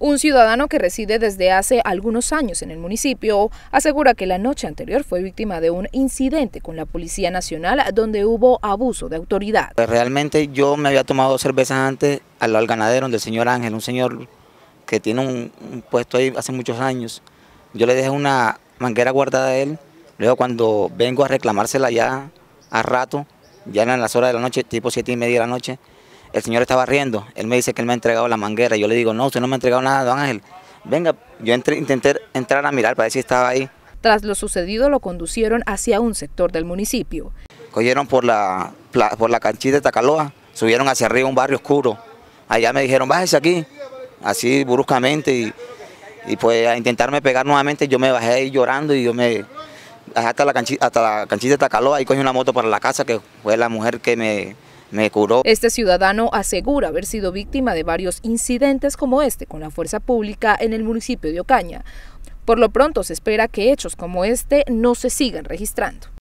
Un ciudadano que reside desde hace algunos años en el municipio asegura que la noche anterior fue víctima de un incidente con la Policía Nacional donde hubo abuso de autoridad. Pues realmente yo me había tomado dos cervezas antes al, al ganadero del señor Ángel, un señor que tiene un, puesto ahí hace muchos años. Yo le dejé una manguera guardada a él, luego cuando vengo a reclamársela ya a rato, ya en las horas de la noche, tipo siete y media de la noche, el señor estaba riendo, él me dice que él me ha entregado la manguera, yo le digo, no, usted no me ha entregado nada, don Ángel, venga, yo entré, intenté entrar a mirar para ver si estaba ahí. Tras lo sucedido lo conducieron hacia un sector del municipio. Cogieron por la, por la canchita de Tacaloa, subieron hacia arriba un barrio oscuro, allá me dijeron, bájese aquí, así bruscamente, y, y pues a intentarme pegar nuevamente, yo me bajé ahí llorando y yo me, hasta la, canchita, hasta la canchita de Tacaloa, y cogí una moto para la casa, que fue la mujer que me este ciudadano asegura haber sido víctima de varios incidentes como este con la fuerza pública en el municipio de Ocaña. Por lo pronto se espera que hechos como este no se sigan registrando.